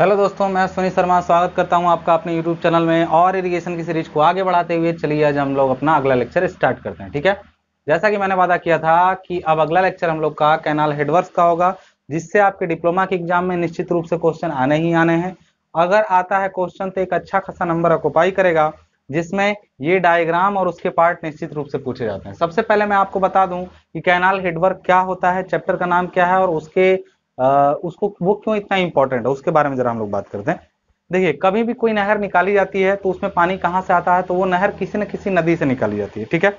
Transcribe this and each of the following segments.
hello दोस्तों मैं सुनील शर्मा स्वागत करता हूं आपका अपने यूट्यूब चैनल में और इरिगेशन की सीरीज को आगे बढ़ाते हुए चलिए आज हम लोग अपना अगला लेक्चर स्टार्ट करते हैं ठीक है जैसा कि मैंने वादा किया था कि अब अगला लेक्चर हम लोग का कैनाल हेडवर्स का होगा जिससे आपके डिप्लोमा के एग्जाम में निश्चित रूप से क्वेश्चन आने ही आने हैं अगर आता है क्वेश्चन तो एक अच्छा खासा नंबर ऑकोपाई करेगा जिसमें ये डायग्राम और उसके पार्ट निश्चित रूप से पूछे जाते हैं सबसे पहले मैं आपको बता दूं कि कैनाल हेडवर्क क्या होता है चैप्टर का नाम क्या है और उसके उसको वो क्यों इतना इंपॉर्टेंट है उसके बारे में जरा हम लोग बात करते हैं देखिए कभी भी कोई नहर निकाली जाती है तो उसमें पानी कहाँ से आता है तो वो नहर किसी न किसी नदी से निकाली जाती है ठीक है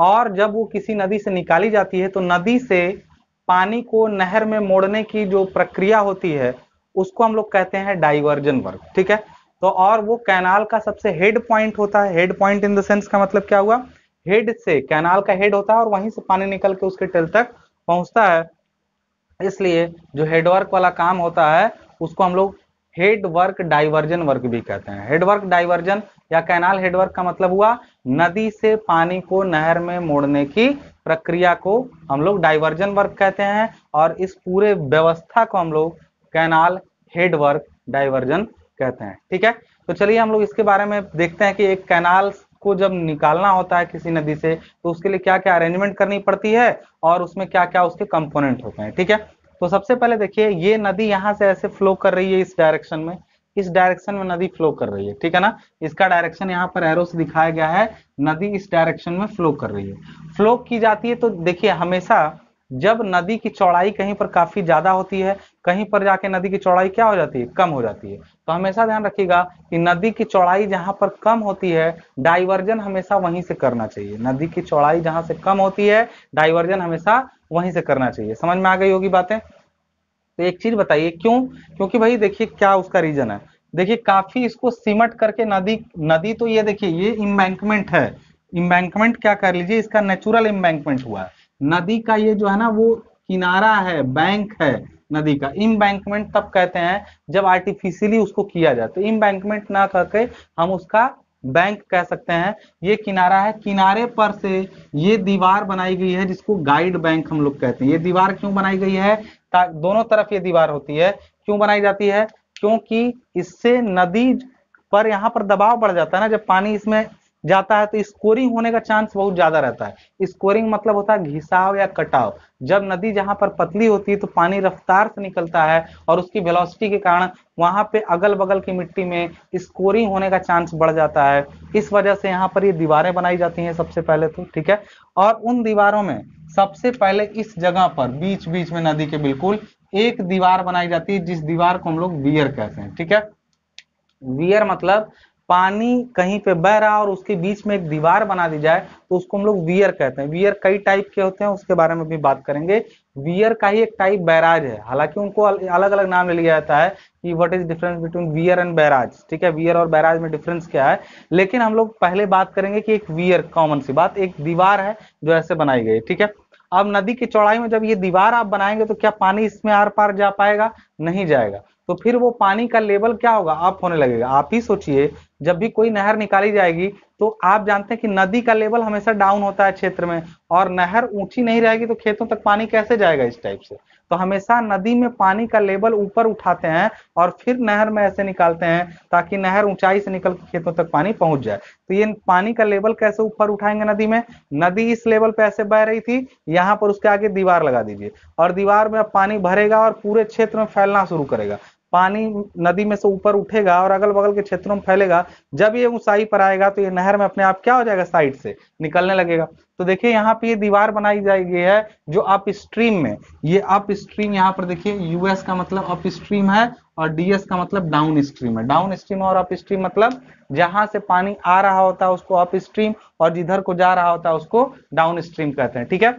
और जब वो किसी नदी से निकाली जाती है तो नदी से पानी को नहर में मोड़ने की जो प्रक्रिया होती है उसको हम लोग कहते हैं डाइवर्जन वर्क ठीक है तो और वो कैनाल का सबसे हेड पॉइंट होता है head point in the sense का मतलब क्या हुआ हेड से कैनाल का हेड होता है और वहीं से पानी निकल के उसके टेल तक पहुंचता है इसलिए जो हेडवर्क वाला काम होता है उसको हम लोग हेडवर्क डाइवर्जन वर्क भी कहते हैं हेडवर्क डाइवर्जन या कैनाल हेडवर्क का मतलब हुआ नदी से पानी को नहर में मोड़ने की प्रक्रिया को हम लोग डाइवर्जन वर्क कहते हैं और इस पूरे व्यवस्था को हम लोग कैनाल हेडवर्क डाइवर्जन कहते हैं ठीक है तो चलिए हम लोग इसके बारे में देखते हैं कि एक कैनाल को जब निकालना होता है किसी नदी से तो उसके लिए क्या क्या अरेंजमेंट करनी पड़ती है और उसमें क्या क्या उसके कंपोनेंट होते हैं ठीक है तो सबसे पहले देखिए ये नदी यहाँ से ऐसे फ्लो कर रही है इस डायरेक्शन में इस डायरेक्शन में नदी फ्लो कर रही है ठीक है ना इसका डायरेक्शन यहाँ पर एरो से दिखाया गया है नदी इस डायरेक्शन में फ्लो कर रही है फ्लो की जाती है तो देखिए हमेशा जब नदी की चौड़ाई कहीं पर काफी ज्यादा होती है कहीं पर जाके नदी की चौड़ाई क्या हो जाती है कम हो जाती है तो हमेशा ध्यान रखिएगा कि नदी की चौड़ाई जहां पर कम होती है डाइवर्जन हमेशा वहीं से करना चाहिए नदी की चौड़ाई जहां से कम होती है डाइवर्जन हमेशा वहीं से करना चाहिए समझ में आ गई होगी बातें तो एक चीज बताइए क्यों क्योंकि भाई देखिए क्या उसका रीजन है देखिए काफी इसको सिमट करके नदी नदी तो ये देखिए ये इम्बैंकमेंट है इम्बैंकमेंट क्या कर लीजिए इसका नेचुरल इम्बैंकमेंट हुआ है नदी का ये जो है ना वो किनारा है बैंक है नदी का इम्बैंकमेंट तब कहते हैं जब आर्टिफिशियली उसको किया जाए तो इम्बैंकमेंट ना कहकर हम उसका बैंक कह सकते हैं ये किनारा है किनारे पर से ये दीवार बनाई गई है जिसको गाइड बैंक हम लोग कहते हैं ये दीवार क्यों बनाई गई है दोनों तरफ ये दीवार होती है क्यों बनाई जाती है क्योंकि इससे नदी पर यहाँ पर दबाव बढ़ जाता है ना जब पानी इसमें जाता है तो स्कोरिंग होने का चांस बहुत ज्यादा रहता है स्कोरिंग मतलब होता है घिसाव या कटाव जब नदी जहां पर पतली होती है तो पानी रफ्तार से निकलता है और उसकी वेलोसिटी के कारण वहां पे अगल बगल की मिट्टी में स्कोरिंग होने का चांस बढ़ जाता है इस वजह से यहाँ पर ये दीवारें बनाई जाती हैं सबसे पहले तो ठीक है और उन दीवारों में सबसे पहले इस जगह पर बीच बीच में नदी के बिल्कुल एक दीवार बनाई जाती है जिस दीवार को हम लोग वियर कहते हैं ठीक है वियर मतलब पानी कहीं पे बह रहा और उसके बीच में एक दीवार बना दी जाए तो उसको हम लोग वियर कहते हैं वियर कई टाइप के होते हैं उसके बारे में भी बात करेंगे वियर का ही एक टाइप बैराज है हालांकि उनको अलग अलग नाम ले लिया जाता है कि what is difference between weir and barrage ठीक है वियर और बैराज में डिफरेंस क्या है लेकिन हम लोग पहले बात करेंगे कि एक वियर कॉमन सी बात एक दीवार है जो ऐसे बनाई गई ठीक है अब नदी की चौड़ाई में जब ये दीवार आप बनाएंगे तो क्या पानी इसमें आर पार जा पाएगा नहीं जाएगा तो फिर वो पानी का लेवल क्या होगा आप होने लगेगा आप ही सोचिए जब भी कोई नहर निकाली जाएगी तो आप जानते हैं कि नदी का लेवल हमेशा डाउन होता है क्षेत्र में और नहर ऊंची नहीं रहेगी तो खेतों तक पानी कैसे जाएगा इस टाइप से तो हमेशा नदी में पानी का लेवल ऊपर उठाते हैं और फिर नहर में ऐसे निकालते हैं ताकि नहर ऊंचाई से निकल के खेतों तक पानी पहुंच जाए तो ये पानी का लेवल कैसे ऊपर उठाएंगे नदी में नदी इस लेवल पे ऐसे बह रही थी यहाँ पर उसके आगे दीवार लगा दीजिए और दीवार में अब पानी भरेगा और पूरे क्षेत्र में फैलना शुरू करेगा पानी नदी में से ऊपर उठेगा और अगल बगल के क्षेत्रों में फैलेगा जब ये ऊंचाई पर आएगा तो ये नहर में अपने आप क्या हो जाएगा साइड से निकलने लगेगा तो देखिए यहाँ पे ये दीवार बनाई जाएगी है जो अप स्ट्रीम में ये अप स्ट्रीम यहाँ पर देखिए यूएस का मतलब अप स्ट्रीम है और डीएस का मतलब डाउन स्ट्रीम है डाउन स्ट्रीम और अप स्ट्रीम मतलब जहां से पानी आ रहा होता है उसको अप स्ट्रीम और जिधर को जा रहा होता है उसको डाउन स्ट्रीम कहते हैं ठीक है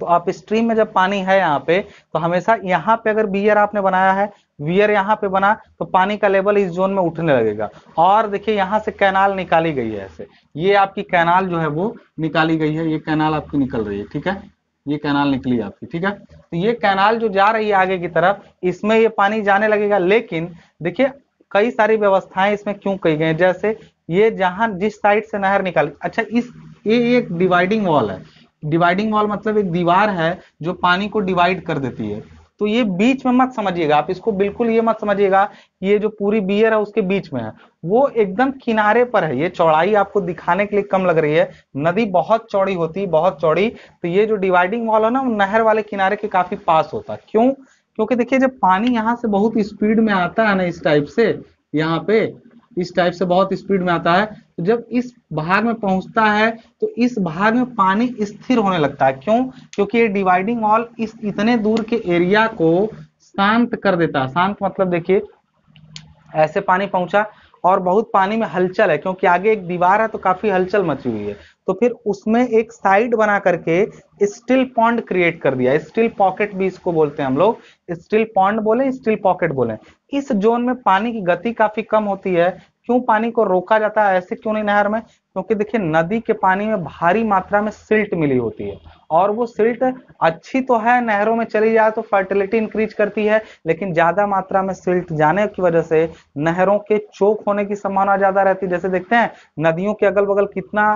तो आप स्ट्रीम में जब पानी है यहाँ पे तो हमेशा यहाँ पे अगर बियर आपने बनाया है वियर यहाँ पे बना तो पानी का लेवल इस जोन में उठने लगेगा और देखिए यहाँ से कैनाल निकाली गई है ऐसे ये आपकी कैनाल जो है वो निकाली गई है ये कैनाल आपकी निकल रही है ठीक है ये कैनाल निकली आपकी ठीक है तो ये कैनाल जो जा रही है आगे की तरफ इसमें ये पानी जाने लगेगा लेकिन देखिए कई सारी व्यवस्थाएं इसमें क्यों कही गई जैसे ये जहां जिस साइड से नहर निकाली अच्छा इस ये एक डिवाइडिंग वॉल है डिवाइडिंग वॉल मतलब एक दीवार है जो पानी को डिवाइड कर देती है तो ये बीच में मत समझिएगा आप इसको बिल्कुल ये मत समझिएगा ये जो पूरी बियर है उसके बीच में है वो एकदम किनारे पर है ये चौड़ाई आपको दिखाने के लिए कम लग रही है नदी बहुत चौड़ी होती है बहुत चौड़ी तो ये जो डिवाइडिंग वॉल है ना नहर वाले किनारे के काफी पास होता है क्यों क्योंकि देखिए जब पानी यहाँ से बहुत स्पीड में आता है ना इस टाइप से यहाँ पे इस टाइप से बहुत स्पीड में आता है तो जब इस भाग में पहुंचता है तो इस भाग में पानी स्थिर होने लगता है क्यों क्योंकि ये डिवाइडिंग वॉल इस इतने दूर के एरिया को शांत कर देता है शांत मतलब देखिए ऐसे पानी पहुंचा और बहुत पानी में हलचल है क्योंकि आगे एक दीवार है तो काफी हलचल मची हुई है तो फिर उसमें एक साइड बना करके स्टिल पॉन्ड क्रिएट कर दिया स्टिल पॉकेट भी इसको बोलते हैं हम लोग स्टिल पॉन्ड बोले स्टिल पॉकेट बोले इस जोन में पानी की गति काफी कम होती है क्यों पानी को रोका जाता है ऐसे क्यों नहीं नहर में क्योंकि देखिए नदी के पानी में भारी मात्रा में सिल्ट मिली होती है और वो सिल्ट अच्छी तो है नहरों में चली जाए तो फर्टिलिटी इंक्रीज करती है लेकिन ज्यादा मात्रा में सिल्ट जाने की वजह से नहरों के चोक होने की संभावना ज्यादा रहती है जैसे देखते हैं नदियों के अगल बगल कितना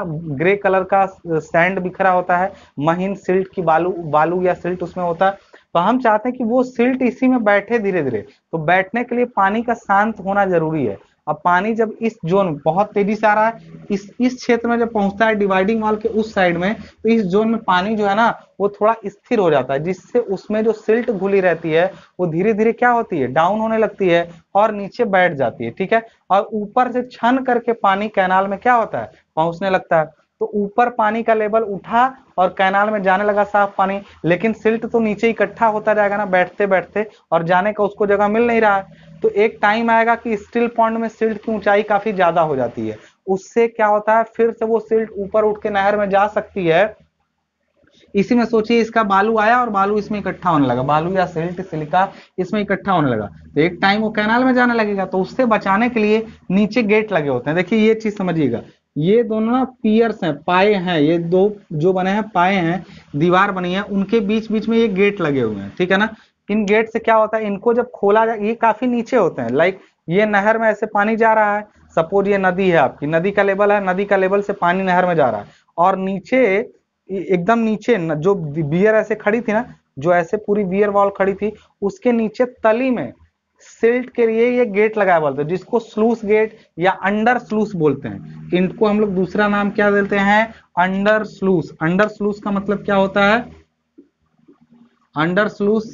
ग्रे कलर का सैंड बिखरा होता है महीन सिल्ट की बालू बालू या सिल्ट उसमें होता है तो हम चाहते हैं कि वो सिल्ट इसी में बैठे धीरे धीरे तो बैठने के लिए पानी का शांत होना जरूरी है अब पानी जब इस जोन बहुत तेजी से आ रहा है इस इस क्षेत्र में जब पहुंचता है डिवाइडिंग वॉल के उस साइड में तो इस जोन में पानी जो है ना वो थोड़ा स्थिर हो जाता है जिससे उसमें जो सिल्ट घुली रहती है वो धीरे धीरे क्या होती है डाउन होने लगती है और नीचे बैठ जाती है ठीक है और ऊपर से छन करके पानी कैनाल में क्या होता है पहुंचने लगता है तो ऊपर पानी का लेवल उठा और कैनाल में जाने लगा साफ पानी लेकिन सिल्ट तो नीचे इकट्ठा होता जाएगा ना बैठते बैठते और जाने का उसको जगह मिल नहीं रहा है तो एक टाइम आएगा कि स्टील पॉइंट में सिल्ट की ऊंचाई काफी ज्यादा हो जाती है उससे क्या होता है फिर से वो सिल्ट ऊपर उठ के नहर में जा सकती है इसी में सोचिए इसका बालू आया और बालू इसमें इकट्ठा होने लगा बालू या सिल्ट सिलिका इसमें इकट्ठा होने लगा तो एक टाइम वो कैनाल में जाने लगेगा तो उससे बचाने के लिए नीचे गेट लगे होते हैं देखिए ये चीज समझिएगा ये दोनों ना पियर्स हैं पाए हैं ये दो जो बने हैं पाए हैं दीवार बनी है उनके बीच बीच में ये गेट लगे हुए हैं ठीक है ना इन गेट से क्या होता है इनको जब खोला जाए ये काफी नीचे होते हैं लाइक ये नहर में ऐसे पानी जा रहा है सपोज ये नदी है आपकी नदी का लेवल है नदी का लेवल से पानी नहर में जा रहा है और नीचे एकदम नीचे जो बियर ऐसे खड़ी थी ना जो ऐसे पूरी बियर वॉल खड़ी थी उसके नीचे तली में सिल्ट के लिए ये गेट लगाया बोलते हैं जिसको स्लूस गेट या अंडर स्लूस बोलते हैं इनको हम लोग दूसरा नाम क्या देते हैं अंडर स्लूस अंडर स्लूस का मतलब क्या होता है अंडर स्लूस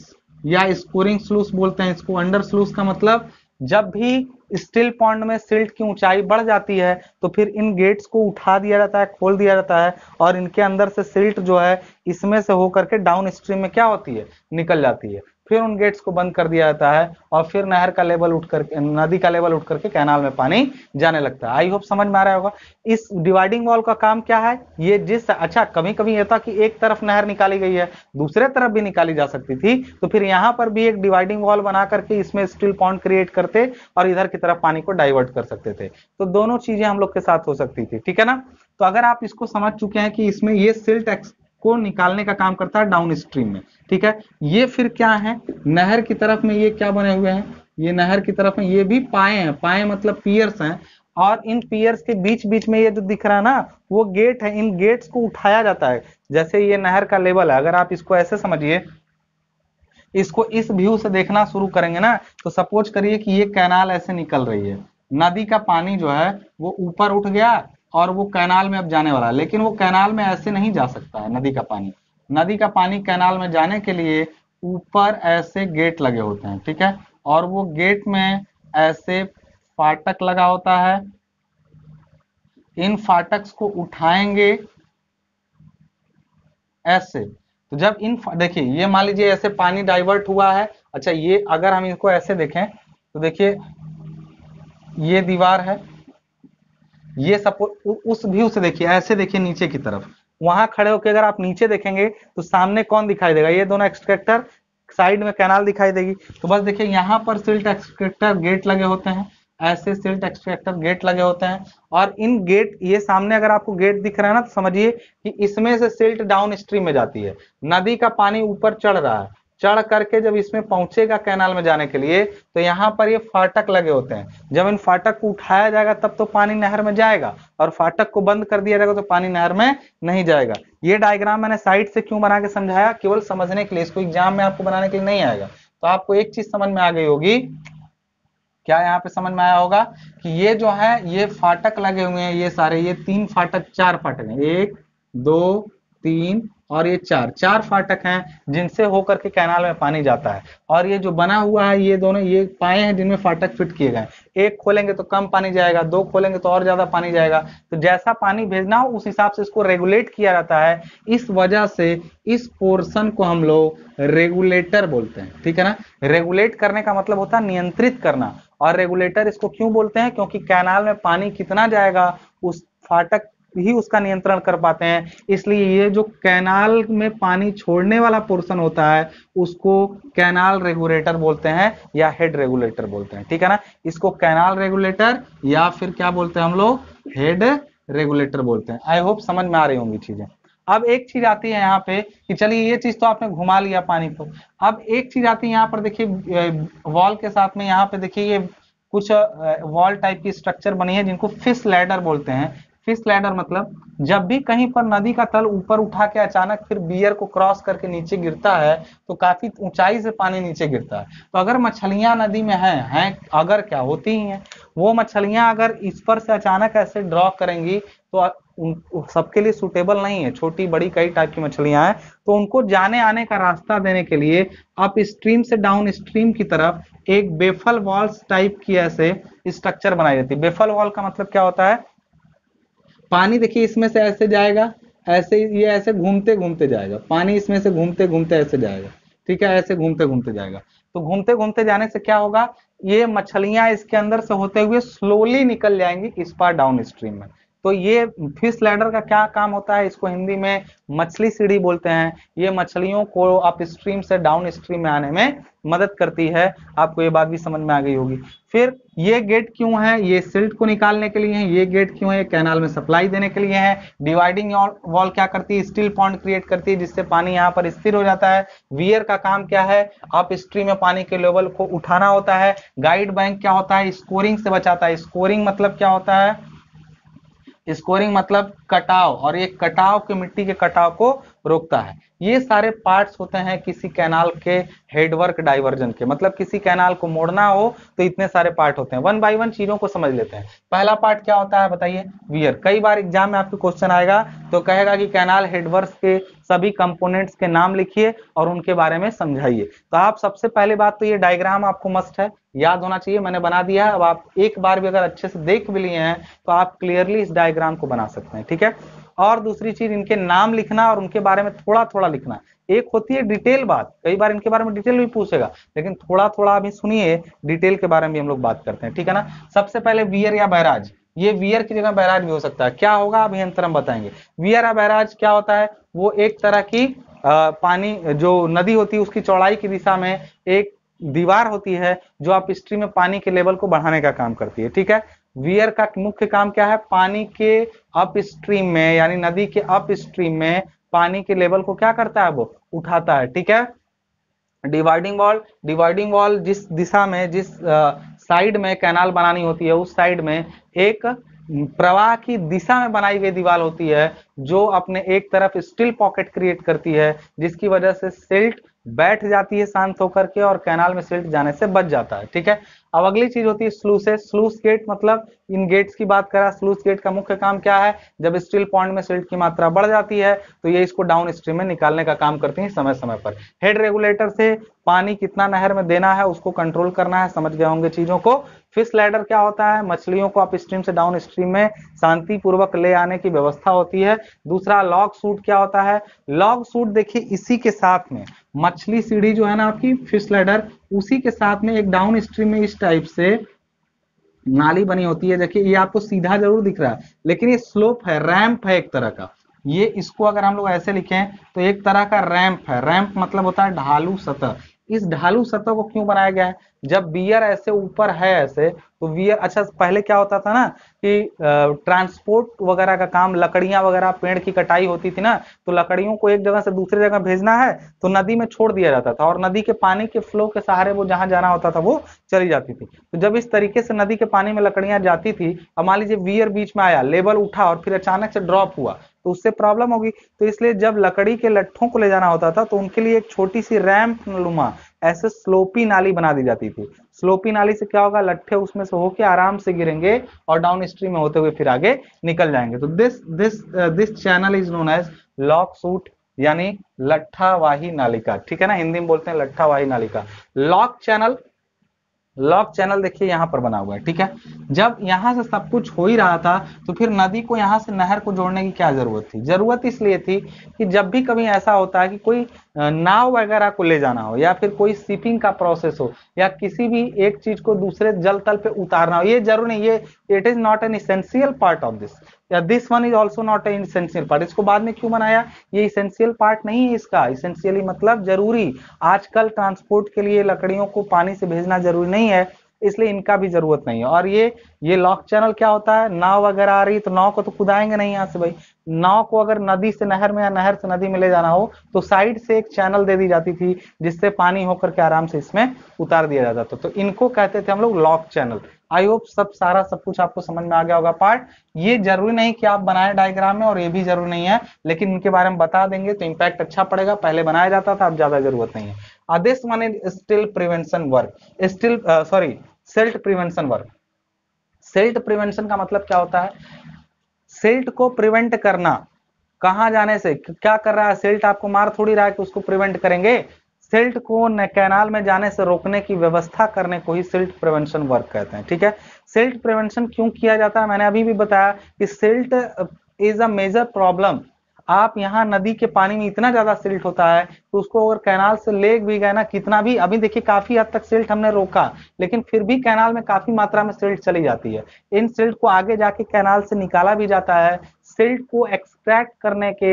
या स्कोरिंग स्लूस बोलते हैं इसको अंडर स्लूस का मतलब जब भी स्टील पॉन्ड में सिल्ट की ऊंचाई बढ़ जाती है तो फिर इन गेट्स को उठा दिया जाता है खोल दिया जाता है और इनके अंदर से सिल्ट जो है इसमें से होकर के डाउन स्ट्रीम में क्या होती है निकल जाती है फिर उन गेट्स को बंद कर दिया जाता है और फिर नहर का लेवल उठ करके नदी का लेवल उठ करके कैनाल में पानी जाने लगता है आई होप समझ में आ रहा होगा इस डिवाइडिंग वॉल का काम क्या है ये जिस अच्छा कभी कभी यह था कि एक तरफ नहर निकाली गई है दूसरे तरफ भी निकाली जा सकती थी तो फिर यहां पर भी एक डिवाइडिंग वॉल बना करके इसमें स्टील पॉइंट क्रिएट करते और इधर की तरफ पानी को डाइवर्ट कर सकते थे तो दोनों चीजें हम लोग के साथ हो सकती थी ठीक है ना तो अगर आप इसको समझ चुके हैं कि इसमें ये सिल्ट को निकालने का काम करता है डाउन स्ट्रीम में ठीक है ये फिर क्या है नहर की तरफ में ये क्या बने हुए हैं ये नहर की तरफ में ये भी पाए हैं पाए मतलब पियर्स हैं और इन पियर्स के बीच बीच में ये जो दिख रहा है ना वो गेट है इन गेट्स को उठाया जाता है जैसे ये नहर का लेवल है अगर आप इसको ऐसे समझिए इसको इस व्यू से देखना शुरू करेंगे ना तो सपोज करिए कि ये कैनाल ऐसे निकल रही है नदी का पानी जो है वो ऊपर उठ गया और वो कैनाल में अब जाने वाला है लेकिन वो कैनाल में ऐसे नहीं जा सकता है नदी का पानी नदी का पानी कैनाल में जाने के लिए ऊपर ऐसे गेट लगे होते हैं ठीक है और वो गेट में ऐसे फाटक लगा होता है इन फाटक को उठाएंगे ऐसे तो जब इन देखिए ये मान लीजिए ऐसे पानी डाइवर्ट हुआ है अच्छा ये अगर हम इनको ऐसे देखें तो देखिए ये दीवार है ये सब उस व्यू से देखिए ऐसे देखिए नीचे की तरफ वहां खड़े होकर अगर आप नीचे देखेंगे तो सामने कौन दिखाई देगा ये दोनों एक्सट्रेक्टर साइड में कैनाल दिखाई देगी तो बस देखिए यहाँ पर सिल्ट एक्सट्रेक्टर गेट लगे होते हैं ऐसे सिल्ट एक्सट्रेक्टर गेट लगे होते हैं और इन गेट ये सामने अगर आपको गेट दिख रहा है ना तो समझिए कि इसमें से सिल्ट डाउन स्ट्रीम में जाती है नदी का पानी ऊपर चढ़ रहा है चढ़ करके जब इसमें पहुंचेगा कैनाल में जाने के लिए तो यहाँ पर ये फाटक लगे होते हैं जब इन फाटक को उठाया जाएगा तब तो पानी नहर में जाएगा और फाटक को बंद कर दिया जाएगा तो पानी नहर में नहीं जाएगा ये डायग्राम मैंने साइड से क्यों बना के समझाया केवल समझने के लिए इसको एग्जाम में आपको बनाने के लिए नहीं आएगा तो आपको एक चीज समझ में आ गई होगी क्या यहाँ पे समझ में आया होगा कि ये जो है ये फाटक लगे हुए हैं ये सारे ये तीन फाटक चार फाटक है एक दो तीन और ये चार चार फाटक हैं जिनसे होकर के कैनाल में पानी जाता है और ये जो बना हुआ है ये दोनों ये पाए हैं जिनमें फाटक फिट किए गए एक खोलेंगे तो कम पानी जाएगा दो खोलेंगे तो और ज्यादा पानी जाएगा तो जैसा पानी भेजना हो उस हिसाब से इसको रेगुलेट किया जाता है इस वजह से इस पोर्सन को हम लोग रेगुलेटर बोलते हैं ठीक है ना रेगुलेट करने का मतलब होता है नियंत्रित करना और रेगुलेटर इसको क्यों बोलते हैं क्योंकि कैनाल में पानी कितना जाएगा उस फाटक ही उसका नियंत्रण कर पाते हैं इसलिए ये जो कैनाल में पानी छोड़ने वाला पोर्शन होता है उसको कैनाल रेगुलेटर बोलते हैं या हेड रेगुलेटर बोलते हैं ठीक है ना इसको कैनाल रेगुलेटर या फिर क्या बोलते हैं हम लोग हेड रेगुलेटर बोलते हैं आई होप समझ में आ रही होंगी चीजें अब एक चीज आती है यहाँ पे कि चलिए ये चीज तो आपने घुमा लिया पानी को अब एक चीज आती है यहाँ पर देखिए वॉल के साथ में यहाँ पे देखिए ये कुछ वॉल टाइप की स्ट्रक्चर बनी है जिनको फिश लैडर बोलते हैं फिश लैंडर मतलब जब भी कहीं पर नदी का तल ऊपर उठा के अचानक फिर बियर को क्रॉस करके नीचे गिरता है तो काफी ऊंचाई से पानी नीचे गिरता है तो अगर मछलियां नदी में हैं हैं अगर क्या होती ही हैं वो मछलियां अगर इस पर से अचानक ऐसे ड्रॉ करेंगी तो सबके लिए सुटेबल नहीं है छोटी बड़ी कई टाइप की मछलियां हैं तो उनको जाने आने का रास्ता देने के लिए आप स्ट्रीम से डाउन स्ट्रीम की तरफ एक बेफल वॉल्स टाइप की ऐसे स्ट्रक्चर बनाई जाती है बेफल वॉल का मतलब क्या होता है पानी देखिए इसमें से ऐसे जाएगा ऐसे ये ऐसे घूमते घूमते जाएगा पानी इसमें से घूमते घूमते ऐसे जाएगा ठीक है ऐसे घूमते घूमते जाएगा तो घूमते घूमते जाने से क्या होगा ये मछलियां इसके अंदर से होते हुए स्लोली निकल जाएंगी इस पार डाउन स्ट्रीम में तो ये फिश लैंडर का क्या काम होता है इसको हिंदी में मछली सीढ़ी बोलते हैं ये मछलियों को आप स्ट्रीम से डाउन स्ट्रीम में आने में मदद करती है आपको ये बात भी समझ में आ गई होगी फिर ये गेट क्यों है ये सिल्ट को निकालने के लिए है ये गेट क्यों है कैनाल में सप्लाई देने के लिए है डिवाइडिंग वॉल क्या करती है स्टील पॉइंट क्रिएट करती है जिससे पानी यहाँ पर स्थिर हो जाता है वियर का काम क्या है आप स्ट्रीम में पानी के लेवल को उठाना होता है गाइड बैंक क्या होता है स्कोरिंग से बचाता है स्कोरिंग मतलब क्या होता है स्कोरिंग मतलब कटाव और ये कटाव के मिट्टी के कटाव को रोकता है ये सारे पार्ट्स होते हैं किसी कैनाल के हेडवर्क डाइवर्जन के मतलब किसी कैनाल को मोड़ना हो तो इतने सारे पार्ट होते हैं वन बाय वन चीजों को समझ लेते हैं पहला पार्ट क्या होता है बताइए वियर कई बार एग्जाम में आपके क्वेश्चन आएगा तो कहेगा कि कैनाल हेडवर्स के सभी कंपोनेंट्स के नाम लिखिए और उनके बारे में समझाइए तो आप सबसे पहले बात तो ये डायग्राम आपको मस्ट है याद होना चाहिए मैंने बना दिया है अब आप एक बार भी अगर अच्छे से देख भी लिए हैं तो आप क्लियरली इस डायग्राम को बना सकते हैं ठीक है और दूसरी चीज इनके नाम लिखना और उनके बारे में थोड़ा थोड़ा लिखना एक होती है डिटेल बात कई बार इनके बारे में डिटेल भी पूछेगा लेकिन थोड़ा थोड़ा अभी सुनिए डिटेल के बारे में हम लोग बात करते हैं ठीक है ना सबसे पहले वियर या बैराज ये वियर की जगह बैराज भी हो सकता है क्या होगा अभी हम बताएंगे वियर बैराज क्या होता है वो एक तरह की आ, पानी जो नदी होती है उसकी चौड़ाई की दिशा में एक दीवार होती है जो आप स्ट्रीम में पानी के लेवल को बढ़ाने का काम करती है ठीक है वियर का मुख्य काम क्या है पानी के अप स्ट्रीम में यानी नदी के अप स्ट्रीम में पानी के लेवल को क्या करता है वो उठाता है ठीक है डिवाइडिंग वॉल डिवाइडिंग वॉल जिस दिशा में जिस साइड में कैनाल बनानी होती है उस साइड में एक प्रवाह की दिशा में बनाई गई दीवार होती है जो अपने एक तरफ स्टील पॉकेट क्रिएट करती है जिसकी वजह से सिल्ट बैठ जाती है शांत होकर के और कैनाल में सिल्ट जाने से बच जाता है ठीक है अब अगली चीज होती है स्लूसेस स्लूस गेट मतलब इन गेट्स की बात करा स्लूस गेट का मुख्य काम क्या है जब स्टील पॉइंट में सिल्ट की मात्रा बढ़ जाती है तो ये इसको डाउन स्ट्रीम में निकालने का काम करती है समय समय पर हेड रेगुलेटर से पानी कितना नहर में देना है उसको कंट्रोल करना है समझ गए होंगे चीजों को फिश लैडर क्या होता है मछलियों को अप स्ट्रीम से डाउन स्ट्रीम में शांतिपूर्वक ले आने की व्यवस्था होती है दूसरा लॉग सूट क्या होता है लॉग सूट देखिए इसी के साथ में मछली सीढ़ी जो है ना आपकी फिश लैडर उसी के साथ में एक डाउन स्ट्रीम में इस टाइप से नाली बनी होती है देखिए ये आपको सीधा जरूर दिख रहा है लेकिन ये स्लोप है रैम्प है एक तरह का ये इसको अगर हम लोग ऐसे लिखें तो एक तरह का रैंप है रैम्प मतलब होता है ढालू सतह इस ढालू सतह को क्यों बनाया गया है जब बियर ऐसे ऊपर है ऐसे तो बियर अच्छा पहले क्या होता था ना कि ट्रांसपोर्ट वगैरह का काम लकड़ियां वगैरह पेड़ की कटाई होती थी ना तो लकड़ियों को एक जगह से दूसरी जगह भेजना है तो नदी में छोड़ दिया जाता था और नदी के पानी के फ्लो के सहारे वो जहां जाना होता था वो चली जाती थी तो जब इस तरीके से नदी के पानी में लकड़ियां जाती थी अब मान लीजिए बियर बीच में आया लेबल उठा और फिर अचानक से ड्रॉप हुआ तो उससे प्रॉब्लम होगी तो इसलिए जब लकड़ी के लट्ठों को ले जाना होता था तो उनके लिए एक छोटी सी रैम्प नुमा ऐसे स्लोपी नाली बना दी जाती थी स्लोपी नाली से क्या होगा लट्ठे उसमें से होके आराम से गिरेंगे और डाउन स्ट्रीम में होते हुए फिर आगे निकल जाएंगे तो this this this channel is known as log chute यानी लट्ठावाही नालिका ठीक है ना हिंदी में बोलते हैं लट्ठावाही नालिका लॉक चैनल लॉक चैनल देखिए यहाँ पर बना हुआ है ठीक है जब यहाँ से सब कुछ हो ही रहा था तो फिर नदी को यहाँ से नहर को जोड़ने की क्या जरूरत थी जरूरत इसलिए थी कि जब भी कभी ऐसा होता है कि कोई नाव वगैरह को ले जाना हो या फिर कोई शिपिंग का प्रोसेस हो या किसी भी एक चीज को दूसरे जल तल पे उतारना हो ये जरूर नहीं ये it is not an essential part of this या this one is also not a essential part इसको बाद में क्यों बनाया ये इसेंशियल पार्ट नहीं है इसका इसेंशियली मतलब जरूरी आजकल ट्रांसपोर्ट के लिए लकड़ियों को पानी से भेजना जरूरी नहीं है इसलिए इनका भी जरूरत नहीं है और ये ये लॉक चैनल क्या होता है नाव अगर आ रही तो नाव को तो कुदाएंगे नहीं यहाँ से भाई नाव को अगर नदी से नहर में या नहर से नदी में ले जाना हो तो साइड से एक चैनल दे दी जाती थी जिससे पानी होकर के आराम से इसमें उतार दिया जाता था तो इनको कहते थे हम लोग लॉक चैनल आई होप सब सारा सब कुछ आपको समझ में आ गया होगा पार्ट ये जरूरी नहीं कि आप बनाए डायग्राम में और ये भी जरूरी नहीं है लेकिन इनके बारे में बता देंगे तो इम्पैक्ट अच्छा पड़ेगा पहले बनाया जाता था अब ज्यादा जरूरत नहीं है आदेश माने still prevention work still sorry silt prevention work silt prevention का मतलब क्या होता है सेल्ट को प्रिवेंट करना कहा जाने से क्या कर रहा है सेल्ट आपको मार थोड़ी रहा है कि उसको प्रिवेंट करेंगे सिल्ट को कैनाल में जाने से रोकने की व्यवस्था करने को ही सिल्ट प्रिवेंशन वर्क कहते हैं ठीक है सिल्ट प्रिवेंशन क्यों किया जाता है मैंने अभी भी बताया कि silt is a major problem आप यहाँ नदी के पानी में इतना ज्यादा सिल्ट होता है तो उसको अगर कैनाल से ले भी गए ना कितना भी अभी देखिए काफी हद तक सिल्ट हमने रोका लेकिन फिर भी कैनाल में काफी मात्रा में सिल्ट चली जाती है इन सिल्ट को आगे जाके कैनाल से निकाला भी जाता है सिल्ट को एक्सट्रैक्ट करने के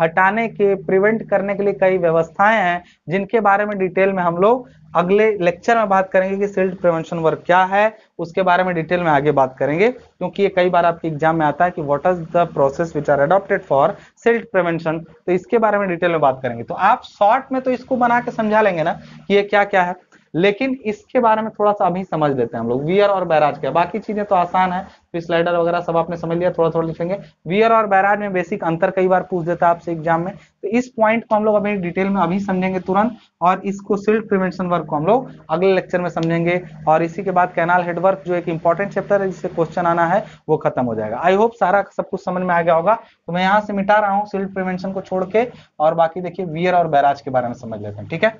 हटाने के प्रिवेंट करने के लिए कई व्यवस्थाएं हैं जिनके बारे में डिटेल में हम लोग अगले लेक्चर में बात करेंगे कि सिल्ट प्रिवेंशन वर्क क्या है उसके बारे में डिटेल में आगे बात करेंगे क्योंकि ये कई बार आपके एग्जाम में आता है कि what is the process which are adopted for silt prevention तो इसके बारे में डिटेल में बात करेंगे तो आप शॉर्ट में तो इसको बना के समझा लेंगे ना कि ये क्या क्या है लेकिन इसके बारे में थोड़ा सा अभी समझ लेते हैं हम लोग वियर और बैराज का बाकी चीजें तो आसान है फिर स्लाइडर वगैरह सब आपने समझ लिया थोड़ा थोड़ा लिखेंगे वियर और बैराज में बेसिक अंतर कई बार पूछ देता है आपसे एग्जाम में तो इस पॉइंट को हम लोग अभी डिटेल में अभी समझेंगे तुरंत और इसको सिल्ड प्रिवेंशन वर्क को हम लोग अगले लेक्चर में समझेंगे और इसी के बाद कैनाल हेडवर्क जो एक इंपॉर्टेंट चैप्टर है जिससे क्वेश्चन आना है वो खत्म हो जाएगा आई होप सारा सब कुछ समझ में आ गया होगा तो मैं यहाँ से मिटा रहा हूँ सिल्ड प्रिवेंशन को छोड़ के और बाकी देखिए वियर और बैराज के बारे में समझ लेते हैं ठीक है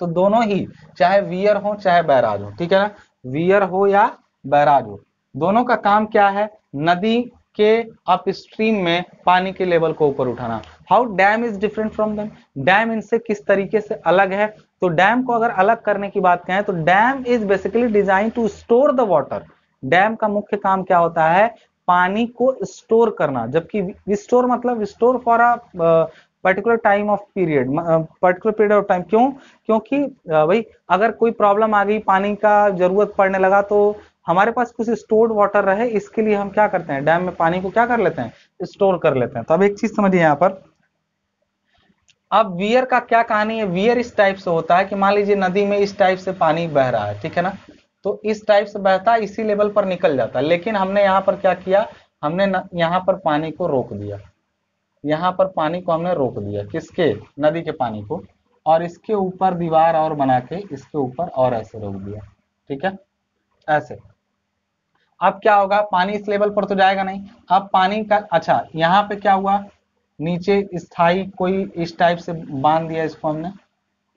तो दोनों ही चाहे वियर हो चाहे बैराज हो ठीक है ना वियर हो या बैराज हो दोनों का काम क्या है नदी के अपस्ट्रीम में पानी के लेवल को ऊपर उठाना how dam is different from them dam इनसे किस तरीके से अलग है तो डैम को अगर अलग करने की बात कहें तो dam is basically design to store the water dam का मुख्य काम क्या होता है पानी को स्टोर करना जबकि स्टोर मतलब store for a particular time of period particular period of time क्यों क्योंकि भाई uh, अगर कोई प्रॉब्लम आ गई पानी का जरूरत पड़ने लगा तो हमारे पास कुछ स्टोर्ड वाटर रहे इसके लिए हम क्या करते हैं डैम में पानी को क्या कर लेते हैं स्टोर कर लेते हैं तो अब एक चीज समझिए यहाँ पर अब वियर का क्या कहानी है वियर इस टाइप से होता है कि मान लीजिए नदी में इस टाइप से पानी बह रहा है ठीक है ना तो इस टाइप से बहता इसी लेवल पर निकल जाता है लेकिन हमने यहाँ पर क्या किया हमने यहाँ पर पानी को रोक दिया यहाँ पर पानी को हमने रोक दिया किसके नदी के पानी को और इसके ऊपर दीवार और बना के इसके ऊपर और ऐसे रोक दिया ठीक है ऐसे अब क्या होगा पानी इस लेवल पर तो जाएगा नहीं अब पानी का अच्छा यहाँ पे क्या हुआ नीचे स्थाई कोई इस टाइप से बांध दिया इसको हमने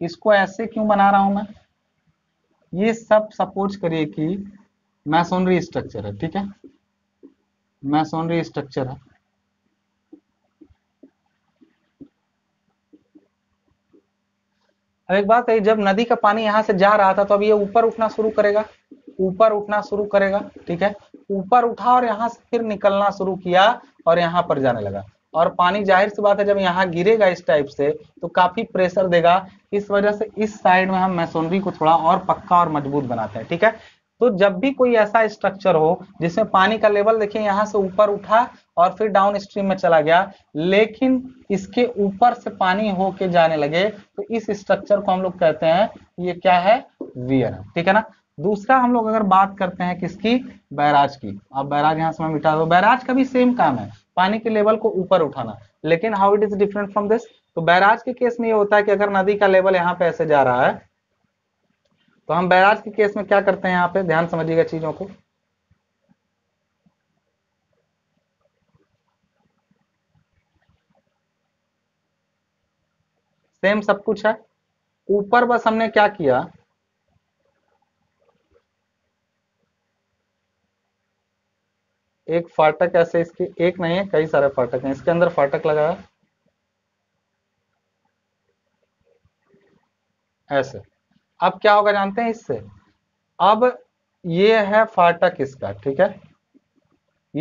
इसको ऐसे क्यों बना रहा हूं मैं ये सब सपोज करिए कि मैसोनरी स्ट्रक्चर है ठीक है मैसोनरी स्ट्रक्चर है अब एक बात है जब नदी का पानी यहाँ से जा रहा था तो अब ये ऊपर उठना शुरू करेगा ऊपर उठना शुरू करेगा ठीक है ऊपर उठा और यहाँ से फिर निकलना शुरू किया और यहाँ पर जाने लगा और पानी जाहिर सी बात है जब यहाँ गिरेगा इस टाइप से तो काफी प्रेशर देगा इस वजह से इस साइड में हम मैसोनरी को थोड़ा और पक्का और मजबूत बनाते हैं ठीक है तो जब भी कोई ऐसा स्ट्रक्चर हो जिसमें पानी का लेवल देखिए यहाँ से ऊपर उठा और फिर डाउन स्ट्रीम में चला गया लेकिन इसके ऊपर से पानी होके जाने लगे तो इस स्ट्रक्चर को हम लोग कहते हैं ये क्या है वियर ठीक है ना दूसरा हम लोग अगर बात करते हैं किसकी बैराज की अब बैराज यहां से मैं मिटा दो बैराज का भी सेम काम है पानी के लेवल को ऊपर उठाना लेकिन how it is different from this तो बैराज के केस में ये होता है कि अगर नदी का लेवल यहाँ पे ऐसे जा रहा है तो हम बैराज के केस में क्या करते हैं यहाँ पे ध्यान समझिएगा चीजों को सेम सब कुछ है ऊपर बस हमने क्या किया एक फाटक ऐसे इसके एक नहीं है कई सारे फाटक हैं इसके अंदर फाटक लगाया ऐसे अब क्या होगा जानते हैं इससे अब ये है फाटक इसका ठीक है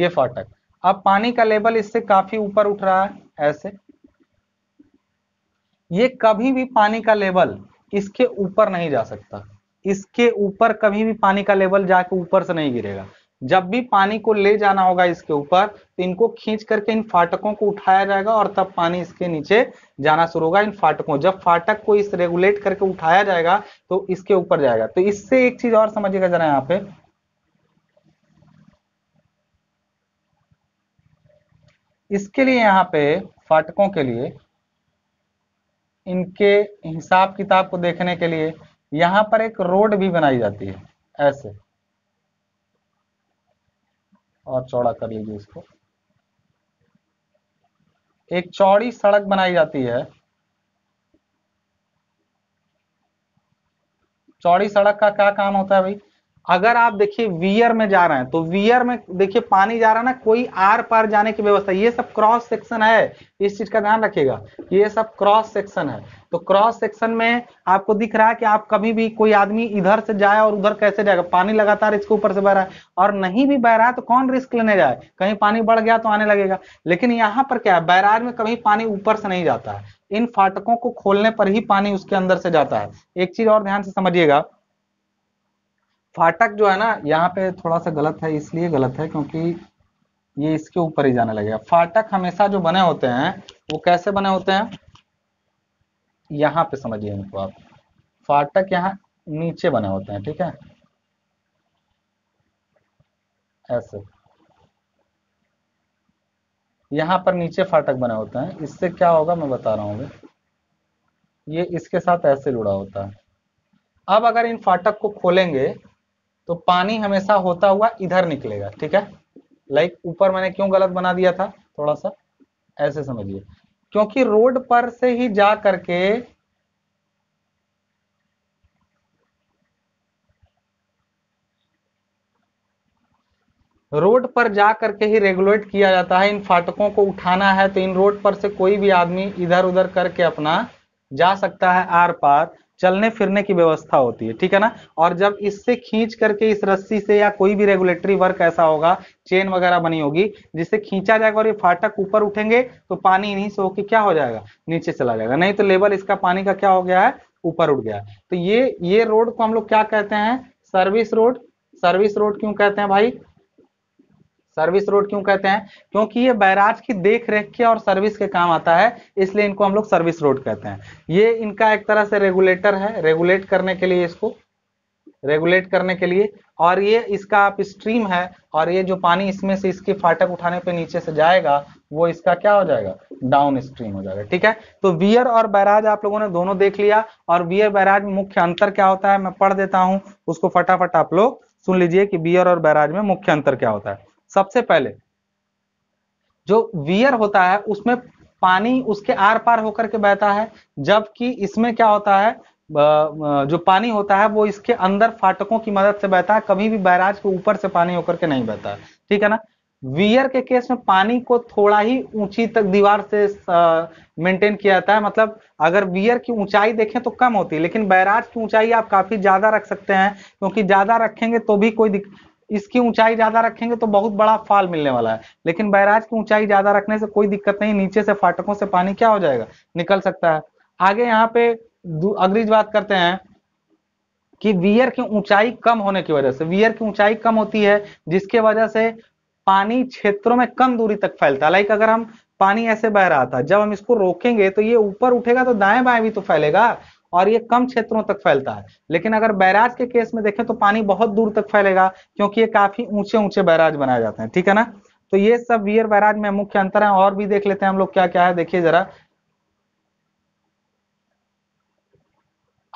ये फाटक अब पानी का लेवल इससे काफी ऊपर उठ रहा है ऐसे ये कभी भी पानी का लेवल इसके ऊपर नहीं जा सकता इसके ऊपर कभी भी पानी का लेवल जाके ऊपर से नहीं गिरेगा जब भी पानी को ले जाना होगा इसके ऊपर तो इनको खींच करके इन फाटकों को उठाया जाएगा और तब पानी इसके नीचे जाना शुरू होगा इन फाटकों जब फाटक को इस रेगुलेट करके उठाया जाएगा तो इसके ऊपर जाएगा तो इससे एक चीज और समझिएगा जरा यहाँ पे इसके लिए यहाँ पे फाटकों के लिए इनके हिसाब किताब को देखने के लिए यहां पर एक रोड भी बनाई जाती है ऐसे और चौड़ा कर लीजिए इसको एक चौड़ी सड़क बनाई जाती है चौड़ी सड़क का क्या काम होता है भाई अगर आप देखिए वियर में जा रहे हैं तो वियर में देखिए पानी जा रहा है ना कोई आर पार जाने की व्यवस्था ये सब क्रॉस सेक्शन है इस चीज का ध्यान रखिएगा ये सब क्रॉस सेक्शन है तो क्रॉस सेक्शन में आपको दिख रहा है कि आप कभी भी कोई आदमी इधर से जाए और उधर कैसे जाएगा पानी लगातार इसके ऊपर से बह रहा है और नहीं भी बह रहा है तो कौन रिस्क लेने जाए कहीं पानी बढ़ गया तो आने लगेगा लेकिन यहाँ पर क्या है बैराज में कभी पानी ऊपर से नहीं जाता है इन फाटकों को खोलने पर ही पानी उसके अंदर से जाता है एक चीज और ध्यान से समझिएगा फाटक जो है ना यहाँ पे थोड़ा सा गलत है इसलिए गलत है क्योंकि ये इसके ऊपर ही जाने लगेगा फाटक हमेशा जो बने होते हैं वो कैसे बने होते हैं यहाँ पे समझिए इनको आप फाटक यहाँ नीचे बने होते हैं ठीक है ऐसे यहां पर नीचे फाटक बने होते हैं इससे क्या होगा मैं बता रहा हूँ ये इसके साथ ऐसे जुड़ा होता है अब अगर इन फाटक को खोलेंगे तो पानी हमेशा होता हुआ इधर निकलेगा ठीक है लाइक ऊपर मैंने क्यों गलत बना दिया था थोड़ा सा ऐसे समझिए क्योंकि रोड पर से ही जा करके रोड पर जा करके ही रेगुलेट किया जाता है इन फाटकों को उठाना है तो इन रोड पर से कोई भी आदमी इधर उधर करके अपना जा सकता है आर पार चलने फिरने की व्यवस्था होती है ठीक है ना और जब इससे खींच करके इस रस्सी से या कोई भी रेगुलेटरी वर्क ऐसा होगा चेन वगैरह बनी होगी जिससे खींचा जाएगा और ये फाटक ऊपर उठेंगे तो पानी इन्हीं से होके क्या हो जाएगा नीचे चला जाएगा नहीं तो लेवल इसका पानी का क्या हो गया है ऊपर उठ गया तो ये ये रोड को हम लोग क्या कहते हैं सर्विस रोड सर्विस रोड क्यों कहते हैं भाई सर्विस रोड क्यों कहते हैं क्योंकि ये बैराज की देख रेख के और सर्विस के काम आता है इसलिए इनको हम लोग सर्विस रोड कहते हैं ये इनका एक तरह से रेगुलेटर है रेगुलेट करने के लिए इसको रेगुलेट करने के लिए और ये इसका आप स्ट्रीम है और ये जो पानी इसमें से इसके फाटक उठाने पे नीचे से जाएगा वो इसका क्या हो जाएगा डाउन स्ट्रीम हो जाएगा ठीक है तो वियर और बैराज आप लोगों ने दोनों देख लिया और वियर बैराज में मुख्य अंतर क्या होता है मैं पढ़ देता हूँ उसको फटाफट आप लोग सुन लीजिए कि बियर और बैराज में मुख्य अंतर क्या होता है सबसे पहले जो वियर होता है उसमें पानी उसके आर पार होकर के बहता है जबकि इसमें क्या होता है जो पानी होता है वो इसके अंदर फाटकों की मदद से बहता है कभी भी बैराज के ऊपर से पानी होकर के नहीं बहता है ठीक है ना वियर के केस में पानी को थोड़ा ही ऊंची तक दीवार से मेंटेन किया जाता है मतलब अगर वियर की ऊंचाई देखें तो कम होती है लेकिन बैराज की ऊंचाई आप काफी ज्यादा रख सकते हैं क्योंकि ज्यादा रखेंगे तो भी कोई इसकी ऊंचाई ज्यादा रखेंगे तो बहुत बड़ा फाल मिलने वाला है लेकिन बैराज की ऊंचाई ज्यादा रखने से कोई दिक्कत नहीं नीचे से फाटकों से पानी क्या हो जाएगा निकल सकता है आगे यहाँ पे अग्रीज बात करते हैं कि वियर की ऊंचाई कम होने की वजह से वियर की ऊंचाई कम होती है जिसके वजह से पानी क्षेत्रों में कम दूरी तक फैलता है लाइक अगर हम पानी ऐसे बह रहा था जब हम इसको रोकेंगे तो ये ऊपर उठेगा तो दाएं बाएं भी तो फैलेगा और ये कम क्षेत्रों तक फैलता है लेकिन अगर बैराज के केस में देखें तो पानी बहुत दूर तक फैलेगा क्योंकि ये काफी ऊंचे ऊंचे बैराज बनाए जाते हैं ठीक है ना तो ये सब वियर बैराज में मुख्य अंतर है और भी देख लेते हैं हम लोग क्या क्या है देखिए जरा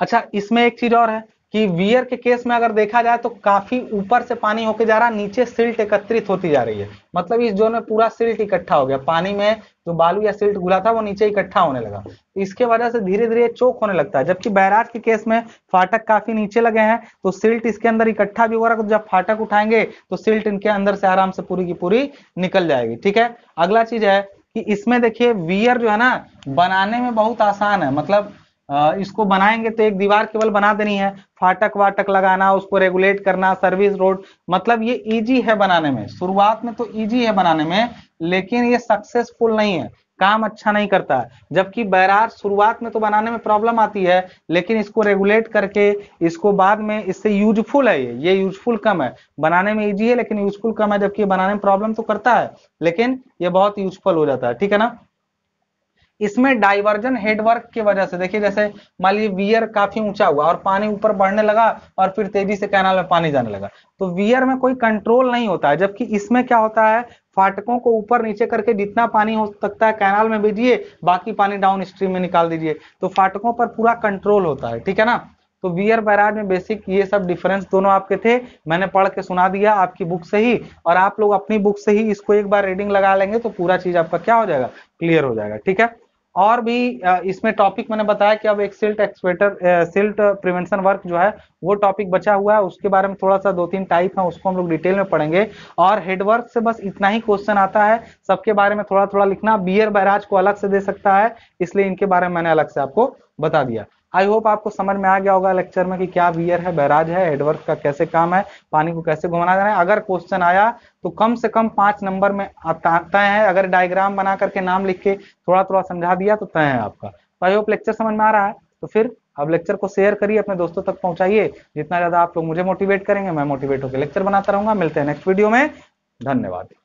अच्छा इसमें एक चीज और है कि वियर के केस में अगर देखा जाए तो काफी ऊपर से पानी होके जा रहा है नीचे सिल्ट एकत्रित होती जा रही है मतलब इस जोन में पूरा सिल्ट इकट्ठा हो गया पानी में जो बालू या सिल्ट गुला था वो नीचे इकट्ठा होने लगा इसके वजह से धीरे धीरे चोक होने लगता है जबकि बैराज के केस में फाटक काफी नीचे लगे हैं तो सिल्ट इसके अंदर इकट्ठा भी हो रहा है जब फाटक उठाएंगे तो सिल्ट इनके अंदर से आराम से पूरी की पूरी निकल जाएगी ठीक है अगला चीज है कि इसमें देखिए वियर जो है ना बनाने में बहुत आसान है मतलब इसको बनाएंगे तो एक दीवार केवल बना देनी है फाटक वाटक लगाना उसको रेगुलेट करना सर्विस रोड मतलब ये इजी है बनाने में शुरुआत में तो इजी है बनाने में लेकिन ये सक्सेसफुल नहीं है काम अच्छा नहीं करता है जबकि बैरार शुरुआत में तो बनाने में प्रॉब्लम आती है लेकिन इसको रेगुलेट करके इसको बाद में इससे यूजफुल है ये ये यूजफुल कम है बनाने में इजी है लेकिन यूजफुल कम है जबकि बनाने में प्रॉब्लम तो करता है लेकिन ये बहुत यूजफुल हो जाता है ठीक है ना इसमें डाइवर्जन हेडवर्क की वजह से देखिए जैसे मान लीजिए वियर काफी ऊंचा हुआ और पानी ऊपर बढ़ने लगा और फिर तेजी से कैनाल में पानी जाने लगा तो वियर में कोई कंट्रोल नहीं होता है जबकि इसमें क्या होता है फाटकों को ऊपर नीचे करके जितना पानी हो सकता है कैनाल में भेजिए बाकी पानी डाउन स्ट्रीम में निकाल दीजिए तो फाटकों पर पूरा कंट्रोल होता है ठीक है ना तो वियर बैराज में बेसिक ये सब डिफरेंस दोनों आपके थे मैंने पढ़ के सुना दिया आपकी बुक से ही और आप लोग अपनी बुक से ही इसको एक बार रीडिंग लगा लेंगे तो पूरा चीज आपका क्या हो जाएगा क्लियर हो जाएगा ठीक है और भी इसमें टॉपिक मैंने बताया कि अब एक सिल्ट एक्सपेटर सिल्ट प्रिवेंशन वर्क जो है वो टॉपिक बचा हुआ है उसके बारे में थोड़ा सा दो तीन टाइप है उसको हम लोग डिटेल में पढ़ेंगे और हेडवर्क से बस इतना ही क्वेश्चन आता है सबके बारे में थोड़ा थोड़ा लिखना बियर बैराज को अलग से दे सकता है इसलिए इनके बारे में मैंने अलग से आपको बता दिया आई होप आपको समझ में आ गया होगा लेक्चर में कि क्या वियर है बैराज है हेडवर्क का कैसे काम है पानी को कैसे घुमाना जाना है अगर क्वेश्चन आया तो कम से कम पांच नंबर में आता है अगर डायग्राम बना करके नाम लिख के थोड़ा थोड़ा समझा दिया तो तय है आपका तो आई होप लेक्चर समझ में आ रहा है तो फिर अब लेक्चर को शेयर करिए अपने दोस्तों तक पहुंचाइए जितना ज्यादा आप लोग मुझे मोटिवेट करेंगे मैं मोटिवेट होकर लेक्चर बनाता रहूंगा मिलते हैं नेक्स्ट वीडियो में धन्यवाद